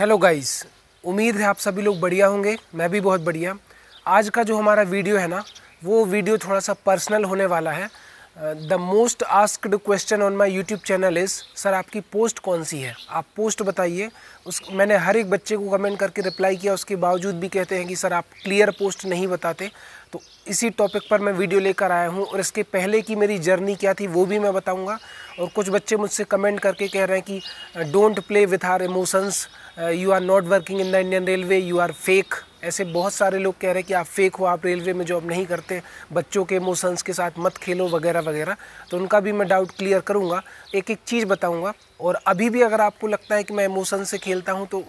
hello guys उम्मीद है आप सभी लोग बढ़िया होंगे मैं भी बहुत बढ़िया आज का जो हमारा वीडियो है ना वो वीडियो थोड़ा सा पर्सनल होने वाला है the most asked question on my YouTube channel is sir आपकी पोस्ट कौन सी है आप पोस्ट बताइए उस मैंने हर एक बच्चे को कमेंट करके रिप्लाई किया उसके बावजूद भी कहते हैं कि सर आप क्लियर पोस्ट नहीं बताते तो इसी टॉपिक पर मैं वीडियो लेकर आया हूँ और इसके पहले की मेरी जर्नी क्या थी वो भी मैं बताऊँगा और कुछ बच्चे मुझसे कमेंट करके कह रहे हैं कि don't play with our emotions you are not working in the Indian railway you are fake ऐसे बहुत सारे लोग कह रहे हैं कि आप फेक हो आप रेलवे में जॉब नहीं करते बच्चों के इमोशंस के साथ मत खेलो वगैरह वगैरह तो उनका भी मैं डाउट क्लियर करूँगा एक एक चीज़ बताऊँगा और अभी भी अगर आपको लगता है कि मैं इमोशन से खेलता हूँ तो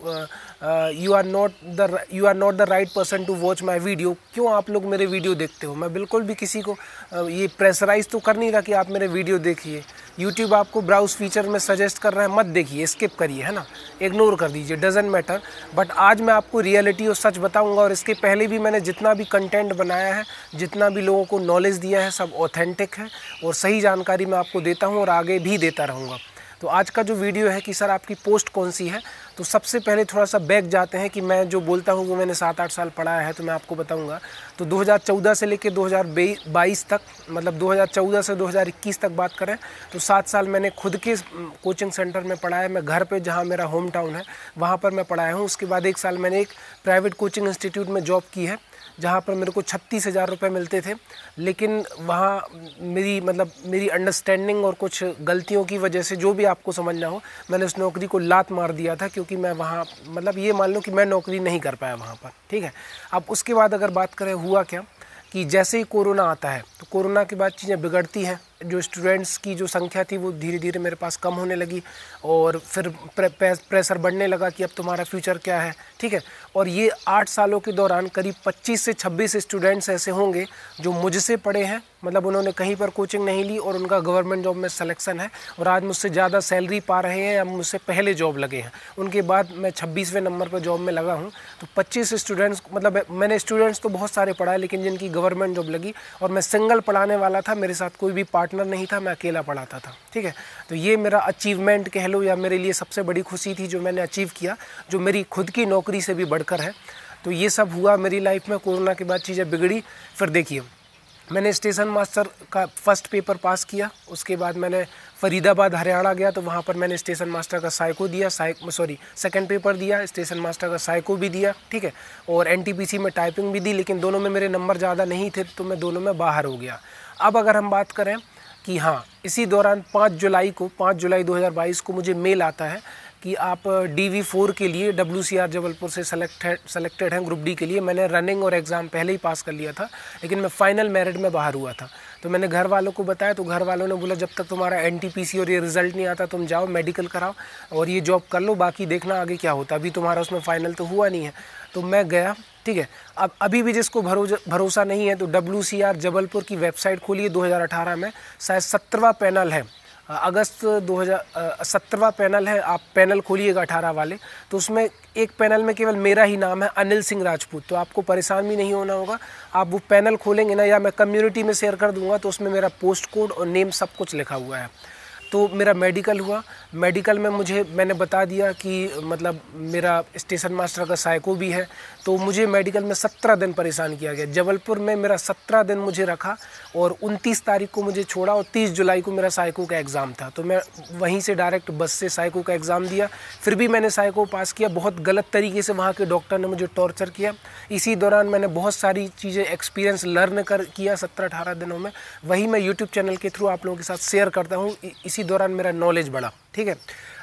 you are not the you are not the right person to watch my video क्यों आप लोग मेरे वीडियो देखते हो मैं बिल्कुल भी किसी को uh, ये प्रेशराइज तो कर नहीं रहा कि आप मेरे वीडियो देखिए यूट्यूब आपको ब्राउज फीचर में सजेस्ट कर रहा है मत देखिए स्किप करिए है ना इग्नोर कर दीजिए डजेंट मैटर बट आज मैं आपको रियलिटी और सच बताऊंगा और इसके पहले भी मैंने जितना भी कंटेंट बनाया है जितना भी लोगों को नॉलेज दिया है सब ऑथेंटिक है और सही जानकारी मैं आपको देता हूँ और आगे भी देता रहूँगा तो आज का जो वीडियो है कि सर आपकी पोस्ट कौन सी है तो सबसे पहले थोड़ा सा बैक जाते हैं कि मैं जो बोलता हूँ वो मैंने सात आठ साल पढ़ाया है तो मैं आपको बताऊँगा तो 2014 से लेकर 2022 तक मतलब 2014 से 2021 तक बात करें तो सात साल मैंने खुद के कोचिंग सेंटर में पढ़ाया मैं घर पर जहाँ मेरा होम टाउन है वहाँ पर मैं पढ़ाया हूँ उसके बाद एक साल मैंने एक प्राइवेट कोचिंग इंस्टीट्यूट में जॉब की है जहाँ पर मेरे को छत्तीस हज़ार रुपये मिलते थे लेकिन वहाँ मेरी मतलब मेरी अंडरस्टैंडिंग और कुछ गलतियों की वजह से जो भी आपको समझना हो मैंने उस नौकरी को लात मार दिया था क्योंकि मैं वहाँ मतलब ये मान लो कि मैं नौकरी नहीं कर पाया वहाँ पर ठीक है अब उसके बाद अगर बात करें हुआ क्या कि जैसे ही कोरोना आता है तो कोरोना के बाद चीज़ें बिगड़ती हैं जो स्टूडेंट्स की जो संख्या थी वो धीरे धीरे मेरे पास कम होने लगी और फिर प्रे, प्रेशर बढ़ने लगा कि अब तुम्हारा फ्यूचर क्या है ठीक है और ये आठ सालों के दौरान करीब 25 से 26 स्टूडेंट्स ऐसे होंगे जो मुझसे पढ़े हैं मतलब उन्होंने कहीं पर कोचिंग नहीं ली और उनका गवर्नमेंट जॉब में सलेक्शन है और आज मुझसे ज़्यादा सैलरी पा रहे हैं या मुझसे पहले जॉब लगे हैं उनके बाद मैं छब्बीसवें नंबर पर जॉब में लगा हूँ तो पच्चीस स्टूडेंट्स मतलब मैंने स्टूडेंट्स तो बहुत सारे पढ़ाए लेकिन जिनकी गवर्नमेंट जॉब लगी और मैं सिंगल पढ़ाने वाला था मेरे साथ कोई भी पार्टनर नहीं था मैं अकेला पढ़ाता था ठीक है तो ये मेरा अचीवमेंट कह लो या मेरे लिए सबसे बड़ी खुशी थी जो मैंने अचीव किया जो मेरी खुद की नौकरी से भी बढ़कर है तो ये सब हुआ मेरी लाइफ में कोरोना के बाद चीज़ें बिगड़ी फिर देखिए मैंने स्टेशन मास्टर का फर्स्ट पेपर पास किया उसके बाद मैंने फरीदाबाद हरियाणा गया तो वहाँ पर मैंने स्टेशन मास्टर का साइको दिया साइक सॉरी सेकंड पेपर दिया स्टेशन मास्टर का साइको भी दिया ठीक है और एन में टाइपिंग भी दी लेकिन दोनों में मेरे नंबर ज़्यादा नहीं थे तो मैं दोनों में बाहर हो गया अब अगर हम बात करें कि हाँ इसी दौरान पाँच जुलाई को पाँच जुलाई दो को मुझे मेल आता है कि आप डी वी फोर के लिए डब्ल्यू सी आर जबलपुर से सेलेक्ट है सेलेक्टेड हैं ग्रुप डी के लिए मैंने रनिंग और एग्ज़ाम पहले ही पास कर लिया था लेकिन मैं फ़ाइनल मेरिट में बाहर हुआ था तो मैंने घर वालों को बताया तो घर वालों ने बोला जब तक तुम्हारा एन टी पी सी और ये रिज़ल्ट नहीं आता तुम जाओ मेडिकल कराओ और ये जॉब कर लो बाकी देखना आगे क्या होता अभी तुम्हारा उसमें फ़ाइनल तो हुआ नहीं है तो मैं गया ठीक है अब अभी भी जिसको भरोसा नहीं है तो डब्ल्यू सी आर जबलपुर की वेबसाइट खोलिए अठारह में शायद सत्रवा पैनल है अगस्त 2000 सत्रवा पैनल है आप पैनल खोलिएगा अठारह वाले तो उसमें एक पैनल में केवल मेरा ही नाम है अनिल सिंह राजपूत तो आपको परेशान भी नहीं होना होगा आप वो पैनल खोलेंगे ना या मैं कम्युनिटी में शेयर कर दूंगा तो उसमें मेरा पोस्ट कोड और नेम सब कुछ लिखा हुआ है तो मेरा मेडिकल हुआ मेडिकल में मुझे मैंने बता दिया कि मतलब मेरा स्टेशन मास्टर का साइको भी है तो मुझे मेडिकल में सत्रह दिन परेशान किया गया जबलपुर में मेरा सत्रह दिन मुझे रखा और उनतीस तारीख को मुझे छोड़ा और तीस जुलाई को मेरा साइको का एग्ज़ाम था तो मैं वहीं से डायरेक्ट बस से साइको का एग्ज़ाम दिया फिर भी मैंने साइको पास किया बहुत गलत तरीके से वहाँ के डॉक्टर ने मुझे टॉर्चर किया इसी दौरान मैंने बहुत सारी चीज़ें एक्सपीरियंस लर्न कर किया सत्रह अठारह दिनों में वही मैं यूट्यूब चैनल के थ्रू आप लोगों के साथ शेयर करता हूँ इसी इसी दौरान मेरा नॉलेज बढ़ा ठीक है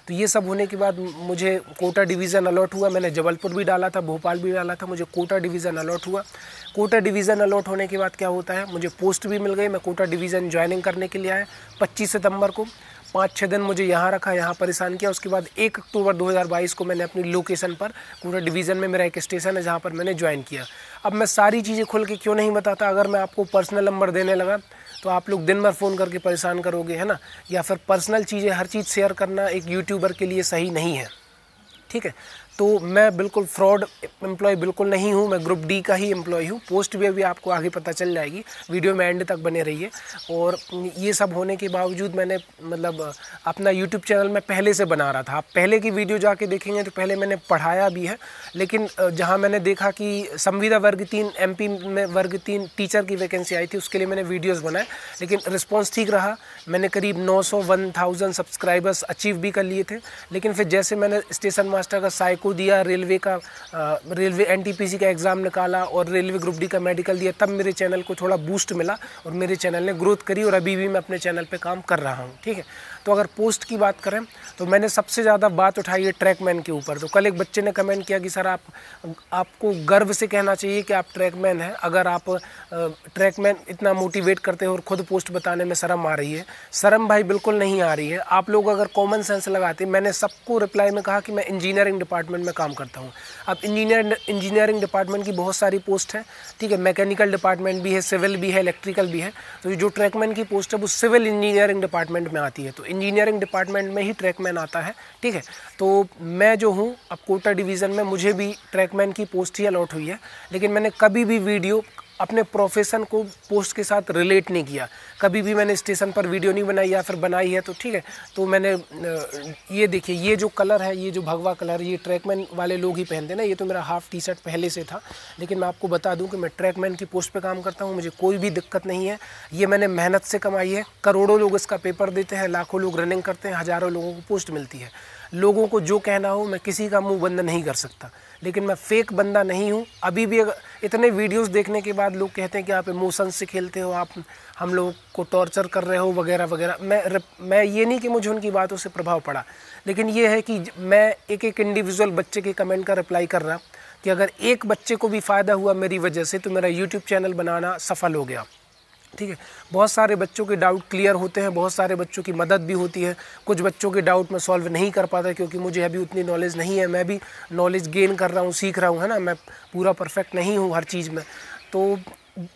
तो ये सब होने के बाद मुझे कोटा डिवीज़न अलॉट हुआ मैंने जबलपुर भी डाला था भोपाल भी डाला था मुझे कोटा डिवीज़न अलॉट हुआ कोटा डिवीज़न अलॉट होने के बाद क्या होता है मुझे पोस्ट भी मिल गई मैं कोटा डिवीज़न ज्वाइनिंग करने के लिए आया पच्चीस सितंबर को पाँच छः दिन मुझे यहाँ रखा यहाँ परेशान किया उसके बाद एक अक्टूबर 2022 को मैंने अपनी लोकेशन पर कोटा डिवीज़न में मेरा एक स्टेशन है जहाँ पर मैंने ज्वाइन किया अब मैं सारी चीज़ें खुल के क्यों नहीं बताता अगर मैं आपको पर्सनल नंबर देने लगा तो आप लोग दिन भर फ़ोन करके परेशान करोगे है ना या फिर पर्सनल चीज़ें हर चीज़ शेयर करना एक यूट्यूबर के लिए सही नहीं है ठीक है तो मैं बिल्कुल फ्रॉड एम्प्लॉय बिल्कुल नहीं हूँ मैं ग्रुप डी का ही एम्प्लॉय हूँ पोस्ट भी अभी आपको आगे पता चल जाएगी वीडियो में एंड तक बने रहिए और ये सब होने के बावजूद मैंने मतलब अपना यूट्यूब चैनल मैं पहले से बना रहा था पहले की वीडियो जाके देखेंगे तो पहले मैंने पढ़ाया भी है लेकिन जहाँ मैंने देखा कि संविदा वर्ग तीन एम में वर्ग तीन टीचर की वैकेंसी आई थी उसके लिए मैंने वीडियोज़ बनाए लेकिन रिस्पॉन्स ठीक रहा मैंने करीब नौ सौ सब्सक्राइबर्स अचीव भी कर लिए थे लेकिन फिर जैसे मैंने स्टेशन मास्टर का साइको को दिया रेलवे का रेलवे एनटीपीसी का एग्ज़ाम निकाला और रेलवे ग्रुप डी का मेडिकल दिया तब मेरे चैनल को थोड़ा बूस्ट मिला और मेरे चैनल ने ग्रोथ करी और अभी भी मैं अपने चैनल पर काम कर रहा हूँ ठीक है तो अगर पोस्ट की बात करें तो मैंने सबसे ज़्यादा बात उठाई है ट्रैकमैन के ऊपर तो कल एक बच्चे ने कमेंट किया कि सर आप आपको गर्व से कहना चाहिए कि आप ट्रैकमैन हैं अगर आप ट्रैकमैन इतना मोटिवेट करते हो और ख़ुद पोस्ट बताने में शर्म आ रही है शर्म भाई बिल्कुल नहीं आ रही है आप लोग अगर कॉमन सेंस लगाते मैंने सबको रिप्लाई में कहा कि मैं इंजीनियरिंग डिपार्टमेंट में काम करता हूँ अब इंजीनियर इंजीनियरिंग डिपार्टमेंट की बहुत सारी पोस्ट है ठीक है मैकेनिकल डिपार्टमेंट भी है सिविल भी है इलेक्ट्रिकल भी है तो जो ट्रैकमैन की पोस्ट है वो सिविल इंजीनियरिंग डिपार्टमेंट में आती है तो इंजीनियरिंग डिपार्टमेंट में ही ट्रैकमैन आता है ठीक है तो मैं जो हूँ अब कोटा डिवीज़न में मुझे भी ट्रैकमैन की पोस्ट ही अलॉट हुई है लेकिन मैंने कभी भी वीडियो अपने प्रोफेशन को पोस्ट के साथ रिलेट नहीं किया कभी भी मैंने स्टेशन पर वीडियो नहीं बनाई या फिर बनाई है तो ठीक है तो मैंने ये देखिए ये जो कलर है ये जो भगवा कलर ये ट्रैकमैन वाले लोग ही पहनते ना ये तो मेरा हाफ टी शर्ट पहले से था लेकिन मैं आपको बता दूँ कि मैं ट्रैकमैन की पोस्ट पर काम करता हूँ मुझे कोई भी दिक्कत नहीं है ये मैंने मेहनत से कमाई है करोड़ों लोग इसका पेपर देते हैं लाखों लोग रनिंग करते हैं हज़ारों लोगों को पोस्ट मिलती है लोगों को जो कहना हो मैं किसी का मुंह बंद नहीं कर सकता लेकिन मैं फेक बंदा नहीं हूँ अभी भी अगर इतने वीडियोस देखने के बाद लोग कहते हैं कि आप इमोशन से खेलते हो आप हम लोग को टॉर्चर कर रहे हो वगैरह वगैरह मैं मैं ये नहीं कि मुझे उनकी बातों से प्रभाव पड़ा लेकिन ये है कि मैं एक एक इंडिविजुअल बच्चे के कमेंट का रिप्लाई कर रहा कि अगर एक बच्चे को भी फ़ायदा हुआ मेरी वजह से तो मेरा यूट्यूब चैनल बनाना सफल हो गया ठीक है बहुत सारे बच्चों के डाउट क्लियर होते हैं बहुत सारे बच्चों की मदद भी होती है कुछ बच्चों के डाउट मैं सॉल्व नहीं कर पाता क्योंकि मुझे अभी उतनी नॉलेज नहीं है मैं भी नॉलेज गेन कर रहा हूँ सीख रहा हूँ है ना मैं पूरा परफेक्ट नहीं हूँ हर चीज़ में तो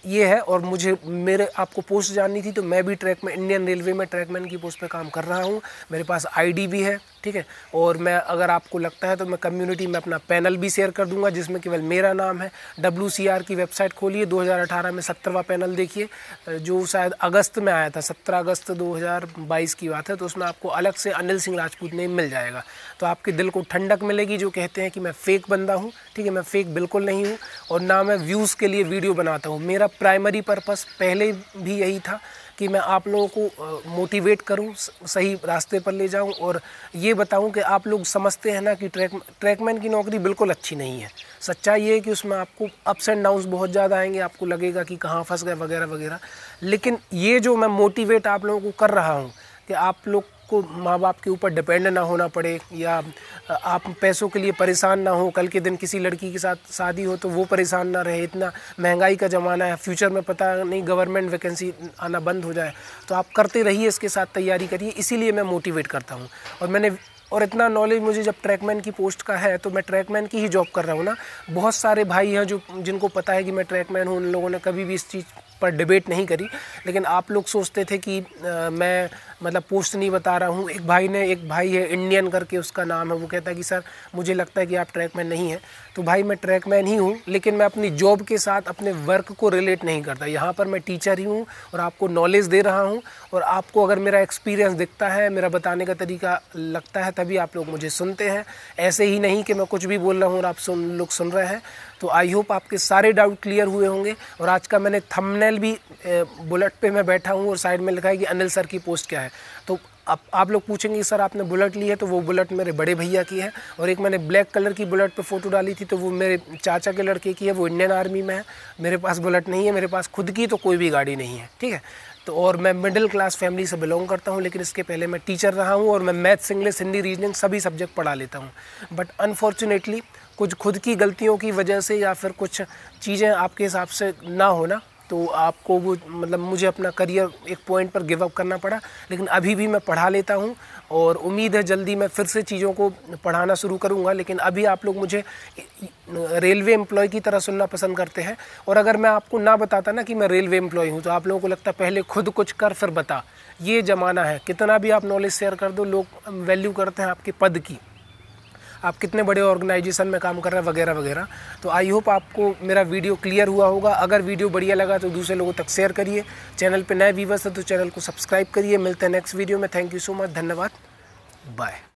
ये है और मुझे मेरे आपको पोस्ट जाननी थी तो मैं भी ट्रैक में इंडियन रेलवे में ट्रैकमैन की पोस्ट पे काम कर रहा हूँ मेरे पास आईडी भी है ठीक है और मैं अगर आपको लगता है तो मैं कम्युनिटी में अपना पैनल भी शेयर कर दूंगा जिसमें केवल मेरा नाम है डब्ल्यू की वेबसाइट खोलिए 2018 में सत्तरवा पैनल देखिए जो शायद अगस्त में आया था सत्रह अगस्त 2022 की बात है तो उसमें आपको अलग से अनिल सिंह राजपूत नेम मिल जाएगा तो आपके दिल को ठंडक मिलेगी जो कहते हैं कि मैं फ़ेक बंदा हूँ ठीक है मैं फ़ेक बिल्कुल नहीं हूँ और ना मैं व्यूज़ के लिए वीडियो बनाता हूँ मेरा प्राइमरी पर्पस पहले भी यही था कि मैं आप लोगों को मोटिवेट करूं सही रास्ते पर ले जाऊं और ये बताऊं कि आप लोग समझते हैं ना कि ट्रैक ट्रैकमैन की नौकरी बिल्कुल अच्छी नहीं है सच्चाई ये है कि उसमें आपको अप्स एंड डाउन्स बहुत ज़्यादा आएंगे आपको लगेगा कि कहाँ फंस गए वगैरह वगैरह लेकिन ये जो मैं मोटिवेट आप लोगों को कर रहा हूँ कि आप लोग आपको माँ बाप के ऊपर डिपेंड ना होना पड़े या आप पैसों के लिए परेशान ना हो कल के दिन किसी लड़की के साथ शादी हो तो वो परेशान ना रहे इतना महंगाई का ज़माना है फ्यूचर में पता नहीं गवर्नमेंट वैकेंसी आना बंद हो जाए तो आप करते रहिए इसके साथ तैयारी करिए इसीलिए मैं मोटिवेट करता हूँ और मैंने और इतना नॉलेज मुझे जब ट्रैकमैन की पोस्ट का है तो मैं ट्रैकमैन की ही जॉब कर रहा हूँ ना बहुत सारे भाई हैं जो जिनको पता है कि मैं ट्रैकमैन हूँ उन लोगों ने कभी भी इस चीज़ पर डिबेट नहीं करी लेकिन आप लोग सोचते थे कि आ, मैं मतलब पोस्ट नहीं बता रहा हूँ एक भाई ने एक भाई है इंडियन करके उसका नाम है वो कहता है कि सर मुझे लगता है कि आप ट्रैक मैन नहीं हैं तो भाई मैं ट्रैक मैन ही हूँ लेकिन मैं अपनी जॉब के साथ अपने वर्क को रिलेट नहीं करता यहाँ पर मैं टीचर ही हूँ और आपको नॉलेज दे रहा हूँ और आपको अगर मेरा एक्सपीरियंस दिखता है मेरा बताने का तरीका लगता है तभी आप लोग मुझे सुनते हैं ऐसे ही नहीं कि मैं कुछ भी बोल रहा हूँ और आप सुन लोग सुन रहे हैं तो आई होप आपके सारे डाउट क्लियर हुए होंगे और आज का मैंने थंबनेल भी बुलेट पे मैं बैठा हूँ और साइड में लिखा है कि अनिल सर की पोस्ट क्या है तो आप आप लोग पूछेंगे सर आपने बुलेट ली है तो वो बुलेट मेरे बड़े भैया की है और एक मैंने ब्लैक कलर की बुलेट पे फ़ोटो डाली थी तो वो मेरे चाचा के लड़के की है वो इंडियन आर्मी में है मेरे पास बुलेट नहीं है मेरे पास खुद की तो कोई भी गाड़ी नहीं है ठीक है तो और मैं मिडिल क्लास फैमिली से बिलोंग करता हूँ लेकिन इसके पहले मैं टीचर रहा हूँ और मैं मैथ्स इंग्लिश हिंदी रीजनिंग सभी सब्जेक्ट पढ़ा लेता हूँ बट अनफॉर्चुनेटली कुछ खुद की गलतियों की वजह से या फिर कुछ चीज़ें आपके हिसाब से ना होना तो आपको वो मतलब मुझे अपना करियर एक पॉइंट पर गिवअप करना पड़ा लेकिन अभी भी मैं पढ़ा लेता हूँ और उम्मीद है जल्दी मैं फिर से चीज़ों को पढ़ाना शुरू करूँगा लेकिन अभी आप लोग मुझे रेलवे एम्प्लॉय की तरह सुनना पसंद करते हैं और अगर मैं आपको ना बताता ना कि मैं रेलवे एम्प्लॉय हूँ तो आप लोगों को लगता पहले खुद कुछ कर फिर बता ये ज़माना है कितना भी आप नॉलेज शेयर कर दो लोग वैल्यू करते हैं आपके पद की आप कितने बड़े ऑर्गेनाइजेशन में काम कर रहे हैं वगैरह वगैरह तो आई होप आपको मेरा वीडियो क्लियर हुआ होगा अगर वीडियो बढ़िया लगा तो दूसरे लोगों तक शेयर करिए चैनल पर नए व्यूवर्स हैं तो चैनल को सब्सक्राइब करिए मिलते हैं नेक्स्ट वीडियो में थैंक यू सो मच धन्यवाद बाय